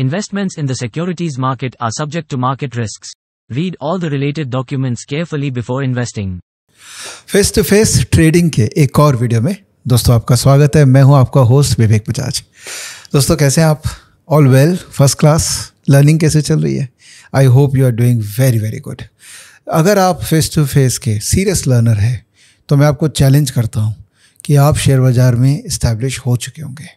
Investments in the securities market are subject to market risks. Read all the related documents carefully before investing. Face to face trading के एक और video में दोस्तों आपका स्वागत है मैं हूं आपका होस्ट विवेक बजाज दोस्तों कैसे हैं आप all well first class learning कैसे चल रही है I hope you are doing very very good अगर आप फेस टू फेस के सीरियस लर्नर है तो मैं आपको चैलेंज करता हूं कि आप शेयर बाज़ार में इस्टेब्लिश हो चुके होंगे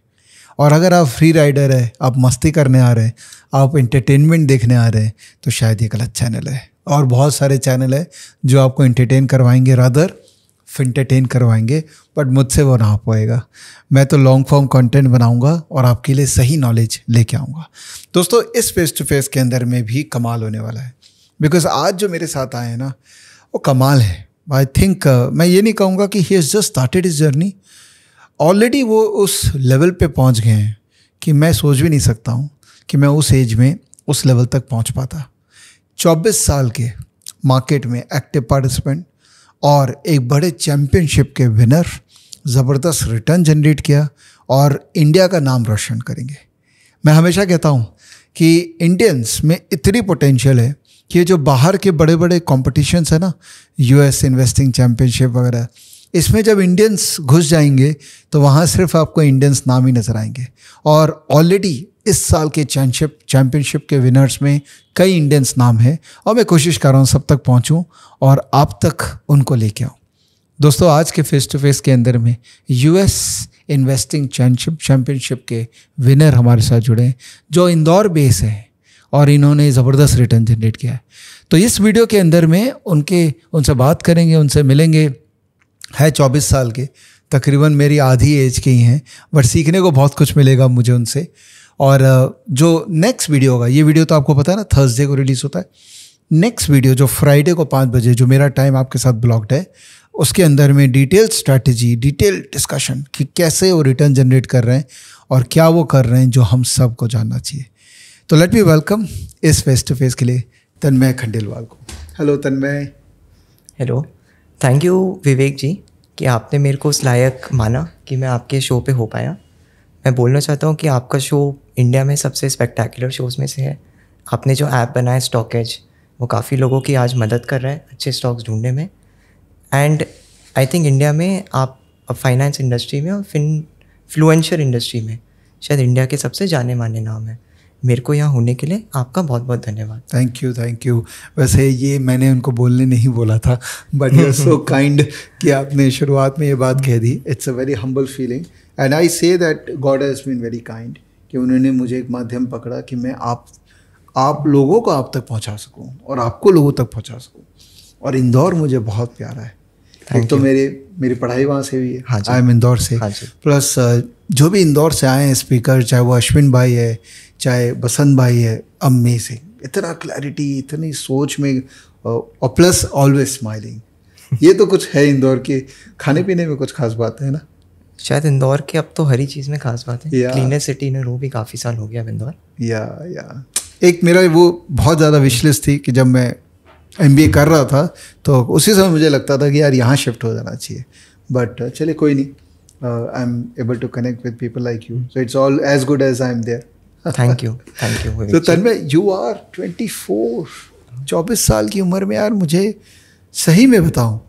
और अगर आप फ्री राइडर है आप मस्ती करने आ रहे हैं आप इंटरटेनमेंट देखने आ रहे हैं तो शायद ये गलत चैनल है और बहुत सारे चैनल है जो आपको इंटरटेन करवाएंगे रादर फिंटरटेन करवाएंगे बट मुझसे वो ना पाएगा मैं तो लॉन्ग फॉर्म कंटेंट बनाऊंगा और आपके लिए सही नॉलेज लेके आऊँगा दोस्तों इस फेस टू फेस के अंदर में भी कमाल होने वाला है बिकॉज आज जो मेरे साथ आए हैं ना वो कमाल है आई थिंक uh, मैं ये नहीं कहूँगा कि he is just started his journey already वो उस लेवल पे पहुंच गए हैं कि मैं सोच भी नहीं सकता हूँ कि मैं उस एज में उस लेवल तक पहुँच पाता चौबीस साल के मार्केट में एक्टिव पार्टिसिपेंट और एक बड़े चैम्पियनशिप के विनर ज़बरदस्त रिटर्न जनरेट किया और इंडिया का नाम रोशन करेंगे मैं हमेशा कहता हूँ कि इंडियंस में इतनी पोटेंशियल है कि जो बाहर के बड़े बड़े कॉम्पिटिशन्स है ना यूएस इन्वेस्टिंग चैम्पियनशिप वगैरह इसमें जब इंडियंस घुस जाएंगे तो वहाँ सिर्फ आपको इंडियंस नाम ही नज़र आएंगे और ऑलरेडी इस साल के चैनशिप चैम्पियनशिप के विनर्स में कई इंडियंस नाम हैं और मैं कोशिश कर रहा हूँ सब तक पहुँचूँ और आप तक उनको लेके आऊँ दोस्तों आज के फेस टू फेस के अंदर में यूएस इन्वेस्टिंग चैम्पियनशिप चैम्पियनशिप के विनर हमारे साथ जुड़े हैं जो इंदौर बेस है और इन्होंने ज़बरदस्त रिटर्न जनरेट किया है तो इस वीडियो के अंदर में उनके उनसे बात करेंगे उनसे मिलेंगे है चौबीस साल के तकरीबन मेरी आधी एज के ही हैं बट सीखने को बहुत कुछ मिलेगा मुझे उनसे और जो नेक्स्ट वीडियो होगा ये वीडियो तो आपको पता है ना थर्सडे को रिलीज़ होता है नेक्स्ट वीडियो जो फ्राइडे को पाँच बजे जो मेरा टाइम आपके साथ ब्लॉक्ड है उसके अंदर में डिटेल स्ट्रैटेजी डिटेल डिस्कशन कि कैसे वो रिटर्न जनरेट कर रहे हैं और क्या वो कर रहे हैं जो हम सबको जानना चाहिए तो लेट मी वेलकम इस फेस टू फेस के लिए तन्मय खंडेलवाल को hello Tanmay hello thank you Vivek ji कि आपने मेरे को उस लायक माना कि मैं आपके शो पे हो पाया मैं बोलना चाहता हूँ कि आपका शो इंडिया में सबसे स्पेक्टैकुलर शोज़ में से है आपने जो ऐप बनाया स्टॉकेज वो काफ़ी लोगों की आज मदद कर रहा है अच्छे स्टॉक्स ढूंढने में एंड आई थिंक इंडिया में आप फाइनेंस इंडस्ट्री में और फिन फ्लुएंशर इंडस्ट्री में शायद इंडिया के सबसे जाने माने नाम है मेरे को यहाँ होने के लिए आपका बहुत बहुत धन्यवाद थैंक यू थैंक यू वैसे ये मैंने उनको बोलने नहीं बोला था बट यू सो काइंड कि आपने शुरुआत में ये बात कह दी it's a very humble feeling and I say that God has been very kind कि उन्होंने मुझे एक माध्यम पकड़ा कि मैं आप आप लोगों को आप तक पहुंचा सकूं और आपको लोगों तक पहुंचा सकूं और इंदौर मुझे बहुत प्यारा है एक तो मेरे मेरी पढ़ाई वहाँ से भी है हाँ आई एम इंदौर से हाँ प्लस uh, जो भी इंदौर से आए हैं स्पीकर चाहे वो अश्विन भाई है चाहे बसंत भाई है अमेजिंग इतना क्लैरिटी इतनी सोच में और प्लस ऑलवेज स्माइलिंग ये तो कुछ है इंदौर के खाने पीने में कुछ खास बात है ना शायद इंदौर के अब तो हर ही चीज़ में खास बात है क्लीनर सिटी ने रो भी काफ़ी साल हो गया इंदौर या या एक मेरा वो बहुत ज़्यादा विशलिस्ट थी कि जब मैं एम कर रहा था तो उसी समय मुझे लगता था कि यार यहाँ शिफ्ट हो जाना चाहिए बट चले कोई नहीं I am able to connect with people like you so it's all as good as I am there thank you thank you तो Tanmay you are twenty four चौबीस साल की उम्र में यार मुझे सही में बताऊँ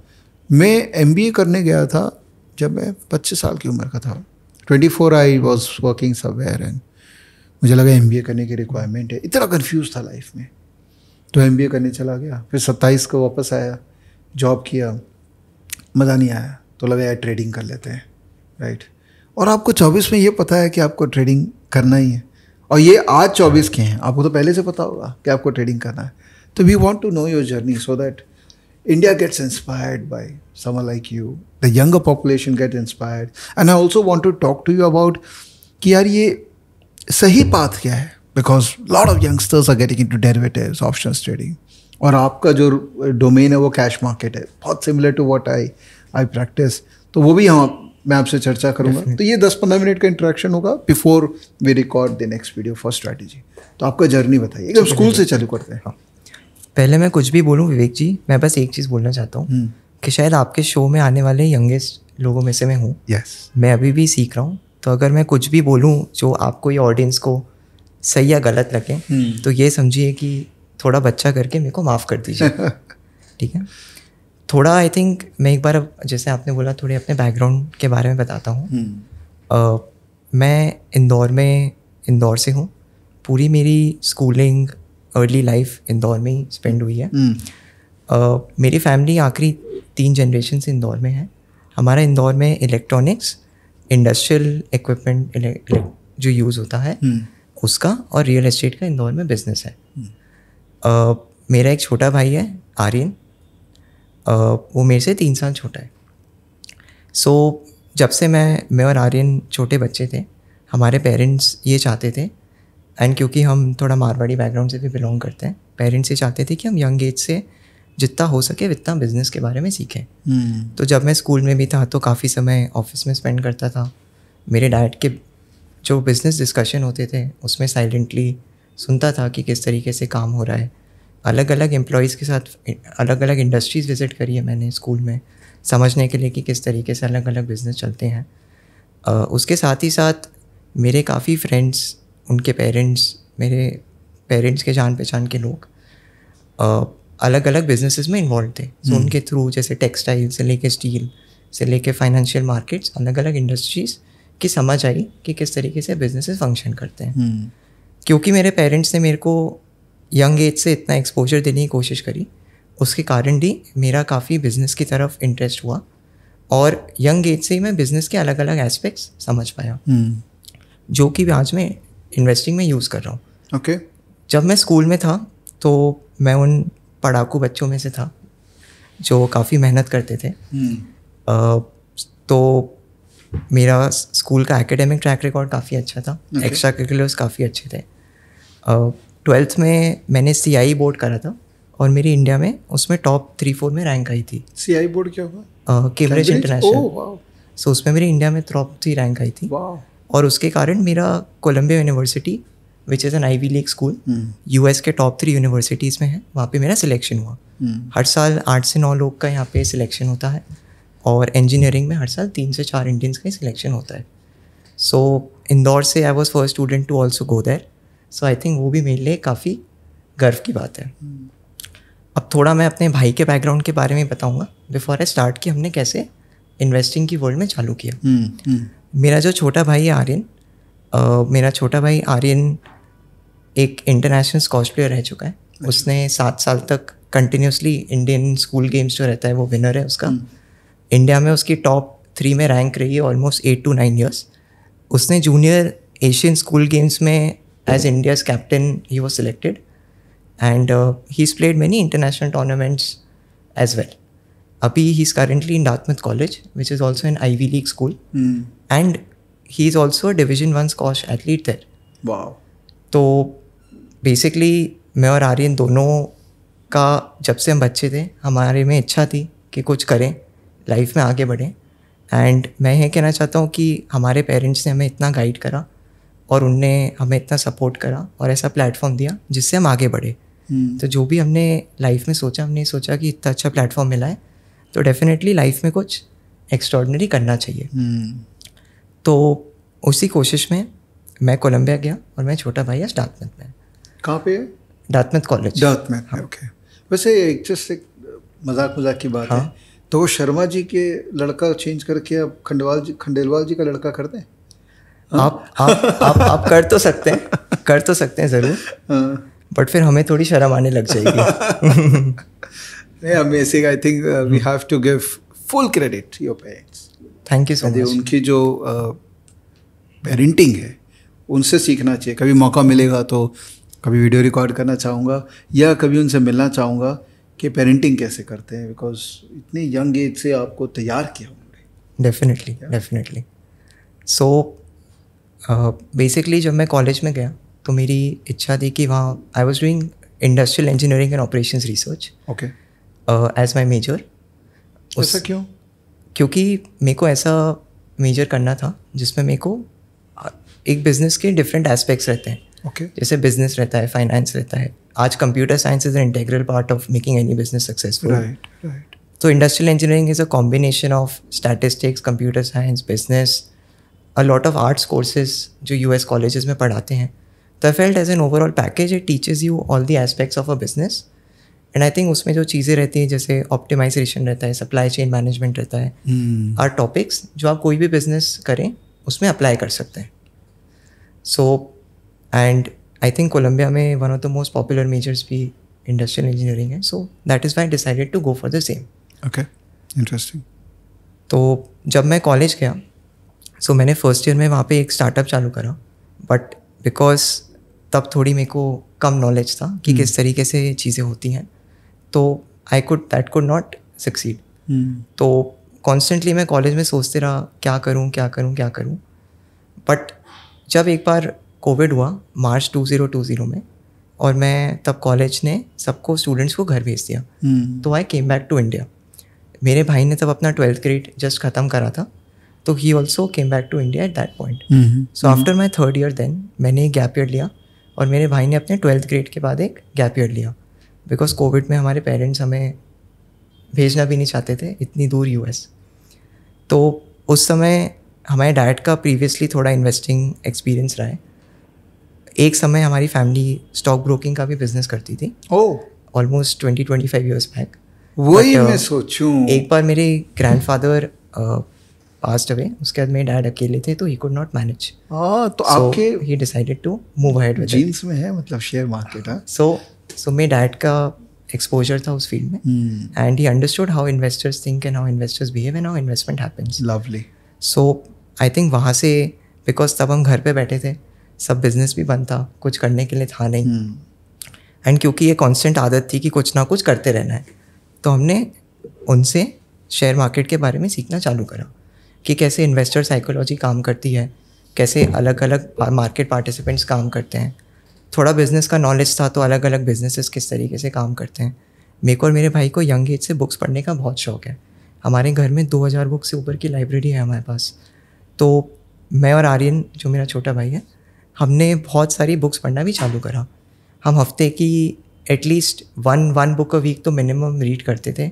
मैं एम करने गया था जब मैं पच्चीस साल की उम्र का था twenty four I was working somewhere and मुझे लगा एम करने की रिक्वायरमेंट है इतना कन्फ्यूज़ था लाइफ में तो एम करने चला गया फिर सत्ताईस को वापस आया जॉब किया मज़ा नहीं आया तो लगा यार ट्रेडिंग कर लेते हैं राइट और आपको चौबीस में ये पता है कि आपको ट्रेडिंग करना ही है और ये आज चौबीस के हैं आपको तो पहले से पता होगा कि आपको ट्रेडिंग करना है तो we want to know your journey so that India gets inspired by some like you the young population get inspired and I also want to talk to you about कि यार ये सही पाथ क्या है because lot of youngsters are getting into derivative option trading और आपका जो domain है वो कैश मार्केट है बहुत similar to what I I practice तो वो भी हम मैं आपसे चर्चा करूँगा तो ये दस पंद्रह मिनट का इंटरेक्शन होगा before we record the next video for strategy तो आपका जर्नी बताइए एकदम स्कूल से चालू करते हैं हाँ। पहले मैं कुछ भी बोलूँ विवेक जी मैं बस एक चीज़ बोलना चाहता हूँ हम्म। कि शायद आपके शो में आने वाले यंगेस्ट लोगों में से मैं हूँ yes. मैं अभी भी सीख रहा हूँ तो अगर मैं कुछ भी बोलूँ जो आपको या ऑडियंस को सही या गलत लगे हम्म। तो ये समझिए कि थोड़ा बच्चा करके मेरे को माफ़ कर दीजिए ठीक है थोड़ा आई थिंक मैं एक बार जैसे आपने बोला थोड़े अपने बैकग्राउंड के बारे में बताता हूँ uh, मैं इंदौर में इंदौर से हूँ पूरी मेरी स्कूलिंग अर्ली लाइफ इंदौर में ही स्पेंड हुई है uh, मेरी फैमिली आखिरी तीन जनरेशन से इंदौर में है हमारा इंदौर में इलेक्ट्रॉनिक्स इंडस्ट्रियल इक्विपमेंट जो यूज़ होता है हम्म। उसका और रियल एस्टेट का इंदौर में बिजनेस है uh, मेरा एक छोटा भाई है आर्यन वो मेरे से तीन साल छोटा है सो so, जब से मैं मैं और आर्यन छोटे बच्चे थे हमारे पेरेंट्स ये चाहते थे एंड क्योंकि हम थोड़ा मारवाड़ी बैकग्राउंड से भी बिलोंग करते हैं पेरेंट्स ये चाहते थे कि हम यंग एज से जितना हो सके उतना बिज़नेस के बारे में सीखें hmm. तो जब मैं स्कूल में भी था तो काफ़ी समय ऑफिस में स्पेंड करता था मेरे डैड के जो बिज़नेस डिस्कशन होते थे उसमें साइलेंटली सुनता था कि किस तरीके से काम हो रहा है अलग अलग एम्प्लॉयज़ के साथ अलग अलग इंडस्ट्रीज़ विज़िट करी है मैंने स्कूल में समझने के लिए कि किस तरीके से अलग अलग बिज़नेस चलते हैं उसके साथ ही साथ मेरे काफ़ी फ्रेंड्स उनके पेरेंट्स मेरे पेरेंट्स के जान पहचान के लोग अलग अलग बिजनेसेस में इन्वॉल्व थे सो हम्म। उनके थ्रू जैसे टेक्सटाइल से लेके स्टील से लेके फाइनेंशियल मार्केट्स अलग अलग इंडस्ट्रीज़ की समझ आई कि किस तरीके से बिजनेसेस फंक्शन करते हैं हम्म। क्योंकि मेरे पेरेंट्स ने मेरे को यंग एज से इतना एक्सपोजर देने की कोशिश करी उसके कारण भी मेरा काफ़ी बिज़नेस की तरफ इंटरेस्ट हुआ और यंग एज से ही मैं बिज़नेस के अलग अलग एस्पेक्ट्स समझ पाया हम्म। जो कि आज मैं इन्वेस्टिंग में यूज़ कर रहा हूँ ओके okay. जब मैं स्कूल में था तो मैं उन पढ़ाकू बच्चों में से था जो काफ़ी मेहनत करते थे हम्म। तो मेरा स्कूल का एकेडमिक ट्रैक रिकॉर्ड काफ़ी अच्छा था एक्स्ट्रा करिकुलर्स काफ़ी अच्छे थे ट्वेल्थ में मैंने सी आई बोर्ड करा था और मेरी इंडिया में उसमें टॉप थ्री फोर में रैंक आई थी सी आई बोर्ड क्या हुआ केम्ब्रिज इंटरनेशनल सो उसमें मेरी इंडिया में टॉप थ्री रैंक आई थी और उसके कारण मेरा Columbia University which is an Ivy league school U S के टॉप थ्री यूनिवर्सिटीज़ में है वहाँ पर मेरा सिलेक्शन हुआ hmm. हर साल आठ से नौ लोग का यहाँ पे सिलेक्शन होता है और इंजीनियरिंग में हर साल तीन से चार इंडियंस का ही सिलेक्शन होता है सो इंदौर से I was first student to also go there so I think वो भी मेरे लिए काफ़ी गर्व की बात है अब थोड़ा मैं अपने भाई के बैकग्राउंड के बारे में बताऊँगा बिफोर आई स्टार्ट कि हमने कैसे इन्वेस्टिंग की वर्ल्ड में चालू किया हम्म, हम्म। मेरा जो छोटा भाई है आर्यन मेरा छोटा भाई आर्यन एक इंटरनेशनल स्कॉच प्लेयर रह चुका है अच्छा। उसने सात साल तक कंटिन्यूसली इंडियन स्कूल गेम्स जो रहता है वो विनर है उसका इंडिया हम्म। में उसकी टॉप थ्री में रैंक रही है almost eight to nine years उसने जूनियर एशियन स्कूल गेम्स में as India's captain, he was selected, and uh, he's played many international tournaments as well. Abhi, he's currently in Dartmouth College, which is also an Ivy League school, mm. and he's also a Division One squash athlete there. Wow! तो basically मैं और आर्यन दोनों का जब से हम बच्चे थे हमारे में इच्छा थी कि कुछ करें लाइफ में आगे बढ़ें एंड मैं ये कहना चाहता हूँ कि हमारे पेरेंट्स ने हमें इतना गाइड करा और उनने हमें इतना सपोर्ट करा और ऐसा प्लेटफॉर्म दिया जिससे हम आगे बढ़े हम्म। तो जो भी हमने लाइफ में सोचा हमने सोचा कि इतना अच्छा प्लेटफॉर्म मिला है तो डेफिनेटली लाइफ में कुछ एक्स्ट्रॉडनरी करना चाहिए हम्म। तो उसी कोशिश में मैं कोलंबिया गया और मैं छोटा भाई आज में कहाँ पे है कॉलेज डांतमत हाँ। ओके वैसे एक जस्ट एक मजाक मजाक की बात हाँ? है तो शर्मा जी के लड़का चेंज करके अब खंडवाल जी खंडेलवाल जी का लड़का कर दें हाँ। आप आप आप आप कर तो सकते हैं कर तो सकते हैं ज़रूर बट हाँ। फिर हमें थोड़ी शर्म आने लग जाएगी नहीं amazing I think we have to give full credit your parents thank you so much उनकी जो पेरेंटिंग uh, है उनसे सीखना चाहिए कभी मौका मिलेगा तो कभी वीडियो रिकॉर्ड करना चाहूँगा या कभी उनसे मिलना चाहूँगा कि पेरेंटिंग कैसे करते हैं बिकॉज इतनी यंग एज से आपको तैयार किया उन्होंने डेफिनेटली डेफिनेटली सो बेसिकली जब मैं कॉलेज में गया तो मेरी इच्छा थी कि वहाँ I was doing industrial engineering and operation research okay as my major उससे क्यों क्योंकि मेरे को ऐसा मेजर करना था जिसमें मेरे को एक बिज़नेस के डिफरेंट एस्पेक्ट्स रहते हैं ओके okay. जैसे बिजनेस रहता है फाइनेंस रहता है आज computer science is an integral part of making any business successful right right तो industrial engineering is a combination of statistics computer science business a lot of arts courses जो U S college में पढ़ाते हैं तो I felt as an overall package it teaches you all the aspects of a business and I think उसमें जो चीज़ें रहती हैं जैसे ऑप्टिमाइजेशन रहता है सप्लाई चेन मैनेजमेंट रहता है आर hmm. टॉपिक्स जो आप कोई भी बिजनेस करें उसमें अप्लाई कर सकते हैं so and I think Columbia में one of the most popular majors भी इंडस्ट्रियल इंजीनियरिंग है so that is why decided to go for the same okay interesting तो जब मैं कॉलेज गया सो मैंने फर्स्ट ईयर में वहाँ पे एक स्टार्टअप चालू करा बट बिकॉज तब थोड़ी मेरे को कम नॉलेज था कि hmm. किस तरीके से चीज़ें होती हैं तो I could that could not succeed तो कॉन्स्टेंटली मैं कॉलेज में सोचते रहा क्या करूँ क्या करूँ क्या करूँ बट जब एक बार कोविड हुआ March two two zero zero में और मैं तब कॉलेज ने सबको स्टूडेंट्स को घर भेज दिया hmm. तो I came back to India मेरे भाई ने तब अपना ट्वेल्थ ग्रेड जस्ट ख़त्म करा था तो he also came back to India at that point so after my third year then मैंने गैप ईयर लिया और मेरे भाई ने अपने ट्वेल्थ ग्रेड के बाद एक गैप ईयर लिया बिकॉज कोविड में हमारे पेरेंट्स हमें भेजना भी नहीं चाहते थे इतनी दूर एस तो उस समय हमारे डैड का प्रीवियसली थोड़ा इन्वेस्टिंग एक्सपीरियंस रहा है एक समय हमारी फैमिली स्टॉक ब्रोकिंग का भी बिजनेस करती थी almost twenty twenty five years back वही मैं uh, सोचूं एक बार मेरे ग्रैंडफादर पास्ट अवे उसके बाद मेरे डैड अकेले थे तो ही कुड नॉट मैनेज तो आपके he decided to move ahead with में है मतलब शेयर मार्केट है सो सो मेरे डैड का एक्सपोजर था उस फील्ड में and he understood how investors think and how investors behave and how investment happens lovely so I think वहाँ से बिकॉज तब हम घर पे बैठे थे सब बिजनेस भी बंद था कुछ करने के लिए था नहीं एंड हम्म। hmm. क्योंकि ये कांस्टेंट आदत थी कि कुछ ना कुछ करते रहना है तो हमने उनसे शेयर मार्केट के बारे में सीखना चालू करा कि कैसे इन्वेस्टर साइकोलॉजी काम करती है कैसे अलग अलग मार्केट पार्टिसिपेंट्स काम करते हैं थोड़ा बिजनेस का नॉलेज था तो अलग अलग बिजनेसेस किस तरीके से काम करते हैं मेरे को और मेरे भाई को यंग एज से बुक्स पढ़ने का बहुत शौक है हमारे घर में 2000 बुक्स से ऊपर की लाइब्रेरी है हमारे पास तो मैं और आर्यन जो मेरा छोटा भाई है हमने बहुत सारी बुक्स पढ़ना भी चालू करा हम हफ्ते की at least one one book a week तो मिनिमम रीड करते थे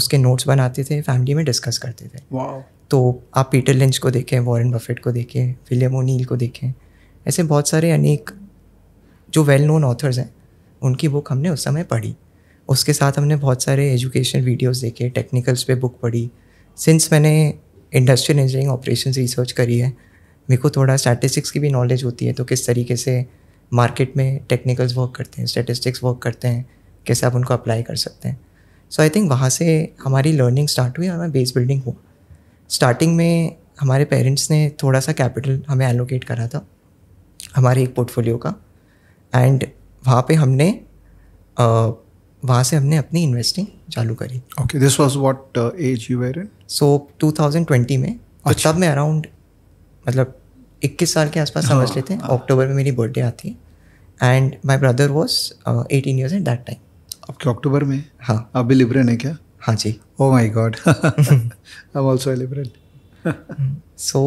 उसके नोट्स बनाते थे फैमिली में डिस्कस करते थे wow. तो आप पीटर लिंच को देखें वॉरेन बफेट को देखें विलियम ओनील को देखें ऐसे बहुत सारे अनेक जो वेल नोन ऑथर्स हैं उनकी बुक हमने उस समय पढ़ी उसके साथ हमने बहुत सारे एजुकेशन वीडियोस देखे टेक्निकल्स पे बुक पढ़ी सिंस मैंने इंडस्ट्रियल इंजीनियरिंग ऑपरेशन रिसर्च करी है मेरे को थोड़ा स्टैटिस्टिक्स की भी नॉलेज होती है तो किस तरीके से मार्केट में टेक्निकल्स वर्क करते हैं स्टैटिस्टिक्स वर्क करते हैं कैसे आप उनको अप्लाई कर सकते हैं सो आई थिंक वहाँ से हमारी लर्निंग स्टार्ट हुई और हमें बेस बिल्डिंग हुआ स्टार्टिंग में हमारे पेरेंट्स ने थोड़ा सा कैपिटल हमें एलोकेट करा था हमारे एक पोर्टफोलियो का एंड वहाँ पे हमने वहाँ से हमने अपनी इन्वेस्टिंग चालू करी okay this was what as you were in so 2020 में तो अच्छा। तब मैं अराउंड मतलब 21 साल के आसपास समझ हाँ। लेते हैं अक्टूबर में मेरी बर्थडे आती है and my brother was 18 years at that time आपके अक्टूबर में हाँ आप भी लिबरे है क्या हाँ जी oh my god i'm also a liberal so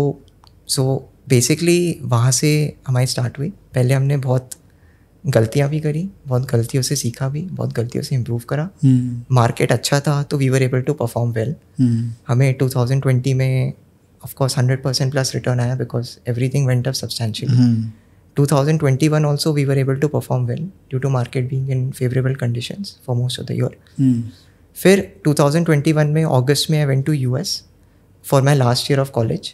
so basically वहाँ से हमारी स्टार्ट हुई पहले हमने बहुत गलतियाँ भी करी बहुत गलतियों से सीखा भी बहुत गलतियों से इम्प्रूव करा मार्केट hmm. अच्छा था तो we were able to perform well हमें 2020 में of course hundred percent plus return आया because everything went up substantially two thousand twenty one also we were able to perform well due to market being in favourable condition for most of the year फिर 2021 में अगस्त में I went to US for my last year of college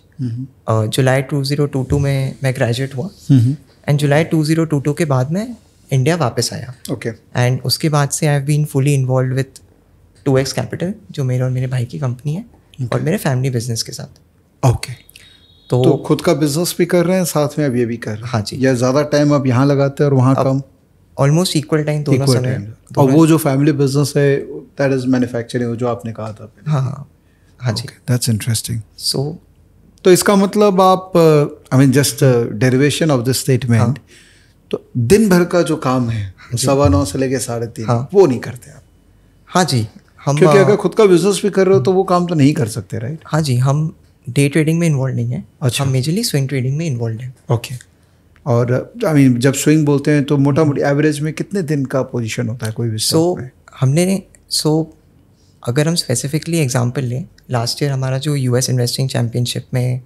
जुलाई 2022 में मैं graduate हुआ and जुलाई 2022 के बाद मैं इंडिया वापस आया ओके okay. एंड उसके बाद से I have been fully involve with two X Capital जो मेरे और मेरे भाई की कंपनी है okay. और मेरे फैमिली बिजनेस के साथ ओके okay. तो, तो खुद का बिजनेस भी कर रहे हैं साथ में अब ये भी कर रहे हैं हाँ जी या ज़्यादा टाइम अब यहाँ लगाते हैं और वहाँ कम ऑलमोस्ट इक्वल टाइम दोनों समय और वो जो फैमिली बिजनेस है दैट इज मैन्युफैक्चरिंग जो आपने कहा था हाँ, हाँ हाँ जी दैट्स इंटरेस्टिंग सो तो इसका मतलब आप I mean just derivation of the statement तो दिन भर का जो काम है हाँ सवा नौ से लेके साढ़े तीन हाँ, वो नहीं करते आप हाँ जी हम क्योंकि अगर खुद का बिजनेस भी कर रहे हो तो वो काम तो नहीं कर सकते राइट हाँ जी हम डे ट्रेडिंग में इन्वॉल्व नहीं है अच्छा हम मेजरली स्विंग ट्रेडिंग में इन्वॉल्व है ओके okay. और आई मीन जब स्विंग बोलते हैं तो मोटा मोटी एवरेज में कितने दिन का पोजीशन होता है कोई भी सो so, हमने सो so, अगर हम स्पेसिफिकली एग्जांपल लें लास्ट ईयर हमारा जो यूएस इन्वेस्टिंग चैम्पियनशिप में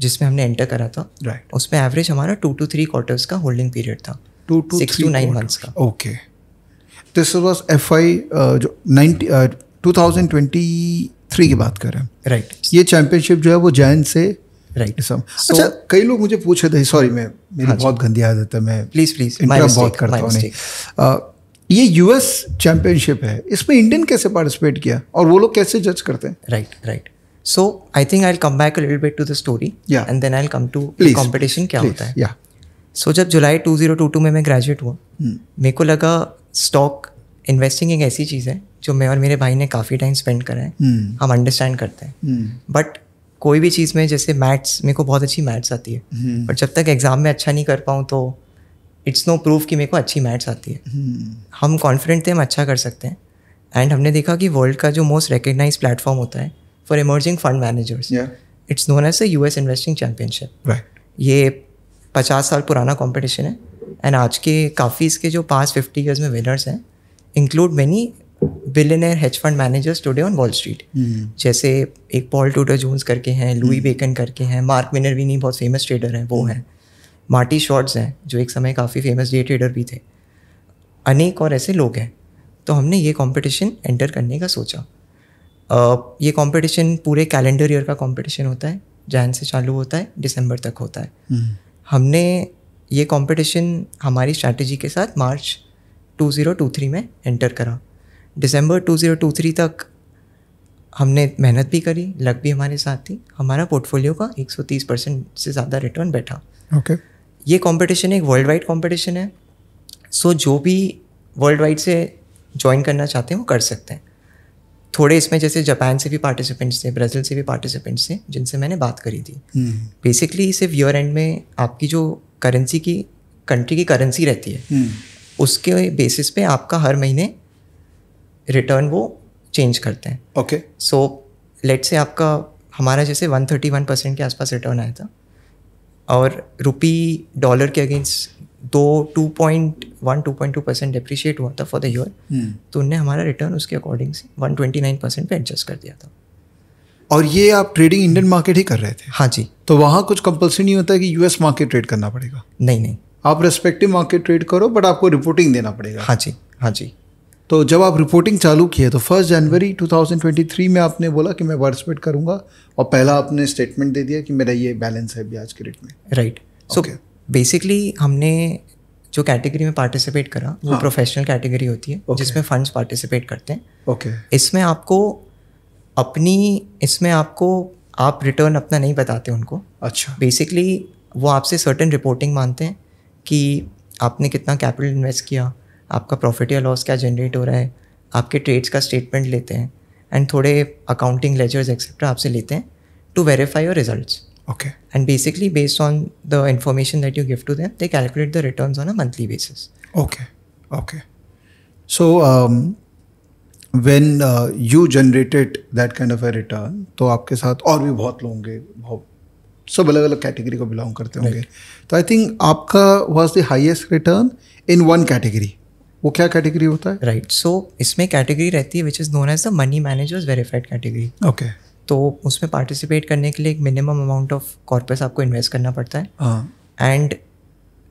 जिसमें हमने एंटर करा था राइट right. उसमें एवरेज हमारा टू टू थ्री क्वार्टर्स का होल्डिंग पीरियड था two to six to nine months का okay this was F I जो ninety two thousand twenty three की बात कर रहे हैं राइट right. ये चैम्पियनशिप जो है वो जैन से राइट right. so, अच्छा कई लोग मुझे पूछ रहे थे सॉरी मैं मेरी हाँ बहुत गंदी आदत है मैं प्लीज प्लीज बहुत करता हूँ ये यूएस चैंपियनशिप है इसमें इंडियन कैसे पार्टिसिपेट किया और वो लोग कैसे जज करते हैं right right so I think I come back little bit to the story and then I come to competition क्या होता है सो जब जुलाई टू टू जीरो टू में मैं ग्रेजुएट हुआ hmm. मेरे को लगा स्टॉक इन्वेस्टिंग एक ऐसी चीज़ है जो मैं और मेरे भाई ने काफ़ी टाइम स्पेंड करा है hmm. हम अंडरस्टैंड करते हैं बट hmm. कोई भी चीज़ में जैसे मैथ्स मेरे को बहुत अच्छी मैथ्स आती है बट हम्म। जब तक एग्ज़ाम में अच्छा नहीं कर पाऊँ तो इट्स नो प्रूफ कि मेरे को अच्छी मैथ्स आती है हम्म। हम कॉन्फिडेंट थे हम अच्छा कर सकते हैं एंड हमने देखा कि वर्ल्ड का जो मोस्ट रिकग्नाइज प्लेटफॉर्म होता है for emerging fund managers it's known as a U S investing championship ये पचास साल पुराना कॉम्पिटिशन है एंड आज के काफ़ी इसके जो पास फिफ्टी ईयर्स में विनर्स हैं include many billionaire hedge fund managers today on Wall Street जैसे एक पॉल टूटर जोन्स करके हैं लुई बेकन hmm. करके हैं मार्क मिनर भी नहीं बहुत फेमस ट्रेडर हैं वो hmm. हैं मार्टी शॉर्ट्स हैं जो एक समय काफ़ी फेमस डे ट्रेडर भी थे अनेक और ऐसे लोग हैं तो हमने ये कॉम्पिटिशन एंटर करने का सोचा uh, ये कॉम्पिटिशन पूरे कैलेंडर ईयर का कॉम्पिटिशन होता है जैन से चालू होता है दिसंबर तक होता है hmm. हमने ये कॉम्पिटिशन हमारी स्ट्रैटेजी के साथ मार्च थ्री में एंटर करा दिसंबर 2023 तक हमने मेहनत भी करी लक भी हमारे साथ थी हमारा पोर्टफोलियो का 130 परसेंट से ज़्यादा रिटर्न बैठा ओके okay. ये कंपटीशन एक वर्ल्ड वाइड कंपटीशन है सो जो भी वर्ल्ड वाइड से ज्वाइन करना चाहते हैं वो कर सकते हैं थोड़े इसमें जैसे जापान से भी पार्टिसिपेंट्स थे ब्राज़ील से भी पार्टिसिपेंट्स थे जिनसे मैंने बात करी थी बेसिकली हम्म। hmm. सिर्फ ईयर एंड में आपकी जो करेंसी की कंट्री की करेंसी रहती है hmm. उसके बेसिस पे आपका हर महीने रिटर्न वो चेंज करते हैं ओके सो लेट से आपका हमारा जैसे 131 परसेंट के आसपास रिटर्न आया था और रुपी डॉलर के अगेंस्ट दो two point one two point two percent depreciate हुआ था फॉर द ईयर तो उनने हमारा रिटर्न उसके अकॉर्डिंग से वन ट्वेंटी नाइन परसेंट पर एडजस्ट कर दिया था और ये आप ट्रेडिंग इंडियन मार्केट ही कर रहे थे हाँ जी तो वहाँ कुछ कंपल्सरी नहीं होता है कि यूएस मार्केट ट्रेड करना पड़ेगा नहीं नहीं आप रेस्पेक्टिव मार्केट ट्रेड करो बट आपको रिपोर्टिंग देना पड़ेगा हाँ जी हाँ जी तो जब आप रिपोर्टिंग चालू किए तो फर्स्ट जनवरी 2023 में आपने बोला कि मैं पार्टिसिपेट करूंगा और पहला आपने स्टेटमेंट दे दिया कि मेरा ये बैलेंस है ब्याज के रेट में राइट सो बेसिकली हमने जो कैटेगरी में पार्टिसिपेट करा हाँ. वो प्रोफेशनल कैटेगरी होती है okay. जिसमें फंड्स पार्टिसिपेट करते हैं ओके okay. इसमें आपको अपनी इसमें आपको आप रिटर्न अपना नहीं बताते उनको अच्छा बेसिकली वो आपसे सर्टन रिपोर्टिंग मानते हैं कि आपने कितना कैपिटल इन्वेस्ट किया आपका प्रॉफिट या लॉस क्या जनरेट हो रहा है आपके ट्रेड्स का स्टेटमेंट लेते हैं एंड थोड़े अकाउंटिंग लेजर्स एक्सेट्रा आपसे लेते हैं to verify your result okay and basically based on the information that you give to them they calculate the return on a monthly basis okay okay so when you generated that kind of a return तो आपके साथ और भी बहुत लोग होंगे बहुत सब अलग अलग कैटेगरी को बिलोंग करते होंगे तो आई थिंक आपका was the highest return in one category वो क्या कैटेगरी होता है राइट right. सो so, इसमें कैटेगरी रहती है which is known as the money managers verified category okay तो उसमें पार्टिसिपेट करने के लिए एक मिनिमम अमाउंट ऑफ कॉर्पस आपको इन्वेस्ट करना पड़ता है and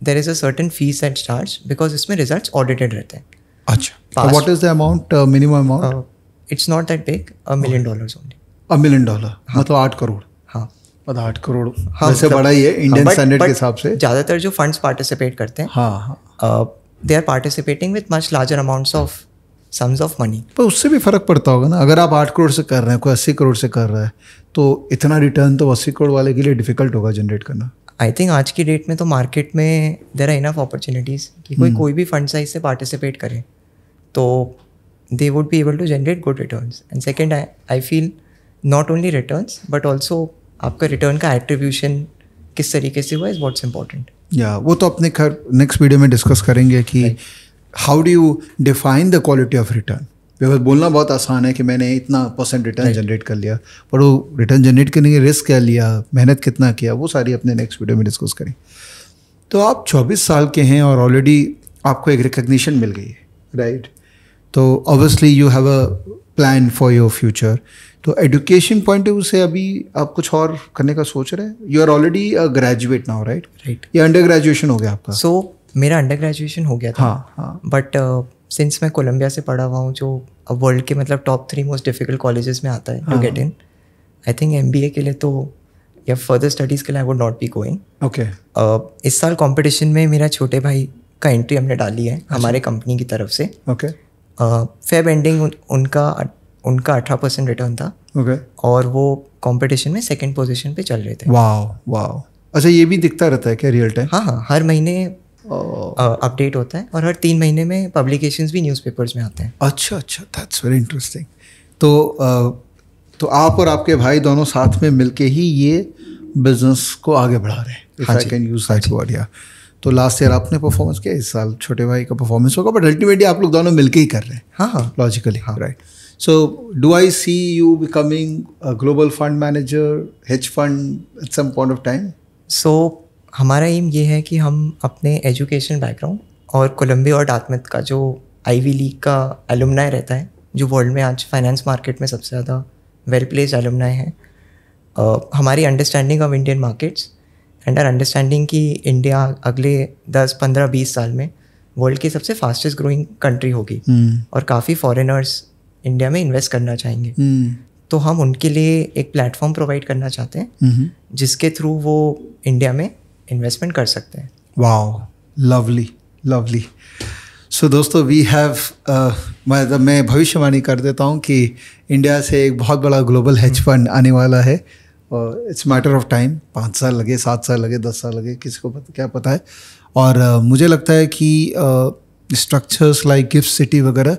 there is a certain fees and charge because इसमें रिजल्ट ऑडिटेड रहते हैं अच्छा what is the amount minimum amount it's not that big a million dollar only a million dollar मतलब आठ करोड़ हाँ मतलब आठ करोड़ हाँ, वैसे बड़ा ही है इंडियन हाँ, स्टैंडर्ड के हिसाब से ज़्यादातर जो फंड्स पार्टिसिपेट करते हैं हाँ हाँ uh, they are participating with much larger amounts of sums of money पर उससे भी फर्क पड़ता होगा ना अगर आप आठ करोड़ से कर रहे हैं कोई अस्सी करोड़ से कर रहा है तो इतना रिटर्न तो अस्सी करोड़ वाले के लिए डिफिकल्ट होगा जनरेट करना आई थिंक आज की डेट में तो मार्केट में देर आर इनफ अपॉर्चुनिटीज़ कि कोई हम्म। कोई भी फंड साइज से पार्टिसिपेट करे तो they would be able to generate good return and second I feel not only return but also आपका रिटर्न का एट्रीब्यूशन किस तरीके से हुआ इज़ वॉट्स इम्पॉर्टेंट या वो तो अपने घर नेक्स्ट वीडियो में डिस्कस करेंगे कि how do you define the quality of return because बोलना बहुत आसान है कि मैंने इतना परसेंट रिटर्न जनरेट कर लिया पर वो रिटर्न जनरेट करने के रिस्क क्या लिया मेहनत कितना किया वो सारी अपने नेक्स्ट वीडियो में डिस्कस करें तो आप 24 साल के हैं और ऑलरेडी आपको एक रिकग्निशन मिल गई है राइट तो obviously you have a plan for your future तो एडुकेशन पॉइंट ऑफ व्यू से अभी आप कुछ और करने का सोच रहे हैं you are already graduate now right right ये अंडर ग्रेजुएशन हो गया आपका सो so, मेरा अंडर ग्रेजुएशन हो गया था हाँ हाँ बट सिंस uh, मैं कोलंबिया से पढ़ा हुआ हूँ जो वर्ल्ड के मतलब top three most difficult college में आता है to get in I think एम के लिए तो या फर्दर स्टडीज़ के लिए I would not be going okay इस साल कॉम्पिटिशन में मेरा छोटे भाई का एंट्री हमने डाली है अच्छा। हमारे कंपनी की तरफ से ओके फेब एंडिंग उनका उनका अठारह परसेंट रिटर्न था okay. और वो कंपटीशन में सेकंड पोजीशन पे चल रहे थे वाओ वाओ अच्छा ये भी दिखता रहता है क्या रियल टाइम हाँ हाँ हर महीने अपडेट होता है और हर तीन महीने में पब्लिकेशंस भी न्यूज़पेपर्स में आते हैं अच्छा अच्छा दैट्स वेरी इंटरेस्टिंग तो uh, तो आप और आपके भाई दोनों साथ में मिल ही ये बिजनेस को आगे बढ़ा रहे हैं आई हाँ हाँ तो लास्ट ईयर आपने परफॉर्मेंस किया इस साल छोटे भाई का परफॉर्मेंस होगा बट अल्टीमेटली आप लोग दोनों मिलके ही कर रहे हैं हाँ हाँ लॉजिकली हाँ right right. So, do I see you becoming a global fund manager, hedge fund at some point of time? So, हमारा एम ये है कि हम अपने एजुकेशन बैकग्राउंड और कोलंबिया और डार्टमथ का जो आईवी लीग का एलुमनाय रहता है जो वर्ल्ड में आज फाइनेंस मार्केट में सबसे ज़्यादा वेल प्लेस एलुमनाय है हमारी understanding of Indian markets and our understanding कि इंडिया अगले दस पंद्रह बीस साल में वर्ल्ड की सबसे फास्टेस्ट ग्रोइंग कंट्री होगी hmm. और काफ़ी फॉरेनर्स इंडिया में इन्वेस्ट करना चाहेंगे हम्म। तो हम उनके लिए एक प्लेटफॉर्म प्रोवाइड करना चाहते हैं हम्म। जिसके थ्रू वो इंडिया में इन्वेस्टमेंट कर सकते हैं वाह लवली लवली सो दोस्तों वी हैव uh, मैं मैं भविष्यवाणी कर देता हूँ कि इंडिया से एक बहुत बड़ा ग्लोबल हेज फंड आने वाला है और इट्स मैटर ऑफ टाइम पाँच साल लगे सात साल लगे दस साल लगे किसी को पता, क्या पता है और uh, मुझे लगता है कि स्ट्रक्चर्स लाइक गिफ्ट सिटी वगैरह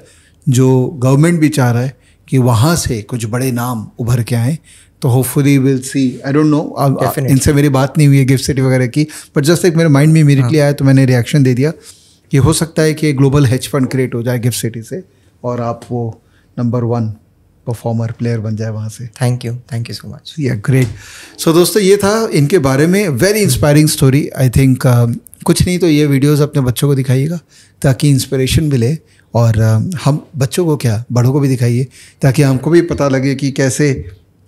जो गवर्नमेंट भी चाह रहा है कि वहाँ से कुछ बड़े नाम उभर के आएँ तो hopefully will see I don't know इनसे मेरी बात नहीं हुई है गिफ्ट सिटी वगैरह की बट जस्ट एक मेरे माइंड में इमीडिएटली हाँ. आया तो मैंने रिएक्शन दे दिया कि हो सकता है कि ग्लोबल हेज फंड क्रिएट हो जाए गिफ्ट सिटी से और आप वो नंबर वन परफॉर्मर प्लेयर बन जाए वहाँ से thank you thank you so much या ग्रेट सो दोस्तों ये था इनके बारे में very inspiring story I think कुछ नहीं तो ये वीडियोस अपने बच्चों को दिखाइएगा ताकि इंस्पिरेशन मिले और हम बच्चों को क्या बड़ों को भी दिखाइए ताकि हमको भी पता लगे कि कैसे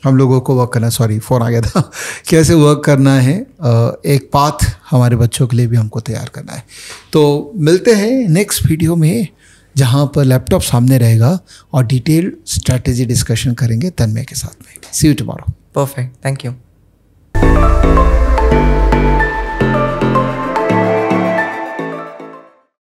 हम लोगों को वर्क करना सॉरी फ़ोन आ गया था कैसे वर्क करना है एक पाथ हमारे बच्चों के लिए भी हमको तैयार करना है तो मिलते हैं नेक्स्ट वीडियो में जहाँ पर लैपटॉप सामने रहेगा और डिटेल स्ट्रैटेजी डिस्कशन करेंगे तन्मय के साथ में see you tomorrow perfect thank you